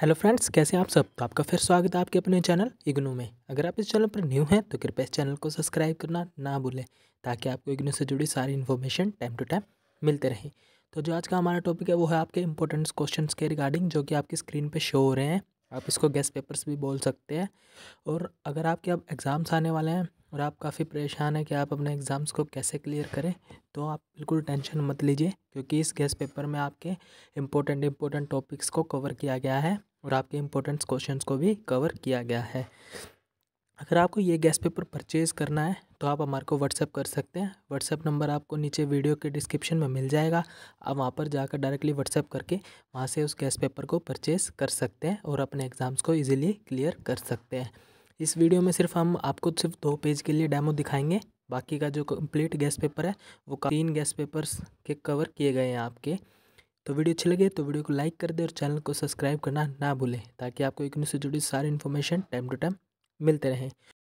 hello friends कैसे हैं आप सब तो आपका फिर स्वागत है आपके अपने चैनल इग्नू में अगर आप इस चैनल पर न्यू हैं तो कृपया इस चैनल को सब्सक्राइब करना ना भूलें ताकि आपको इग्नू से जुड़ी सारी इन्फॉर्मेशन टाइम टू टाइम मिलते रहे तो जो आज का हमारा टॉपिक है वो है आपके इंपॉर्टेंट क्वेश्चन के रिगार्डिंग जो कि आपकी स्क्रीन पर शो हो रहे हैं आप इसको गेस्ट पेपर्स भी बोल सकते हैं और अगर आपके अब एग्ज़ाम्स आने वाले हैं और आप काफ़ी परेशान हैं कि आप अपने एग्ज़ाम्स को कैसे क्लियर करें तो आप बिल्कुल टेंशन मत लीजिए क्योंकि इस गेस्ट पेपर में आपके इम्पोर्टेंट इम्पोर्टेंट टॉपिक्स को कवर किया गया है और आपके इंपॉर्टेंट क्वेश्चंस को भी कवर किया गया है अगर आपको ये गैस पेपर परचेज़ करना है तो आप हमारे को व्हाट्सअप कर सकते हैं व्हाट्सअप नंबर आपको नीचे वीडियो के डिस्क्रिप्शन में मिल जाएगा आप वहाँ पर जाकर डायरेक्टली व्हाट्सअप करके वहाँ से उस गैस पेपर को परचेज़ कर सकते हैं और अपने एग्ज़ाम्स को ईजिली क्लियर कर सकते हैं इस वीडियो में सिर्फ हम आपको सिर्फ दो पेज के लिए डैमो दिखाएंगे बाकी का जो कंप्लीट गैस पेपर है वो तीन गैस पेपर्स के कवर किए गए हैं आपके तो वीडियो अच्छी लगे तो वीडियो को लाइक कर दे और चैनल को सब्सक्राइब करना ना भूलें ताकि आपको न्यूज से जुड़ी सारी इन्फॉर्मेशन टाइम टू टाइम मिलते रहें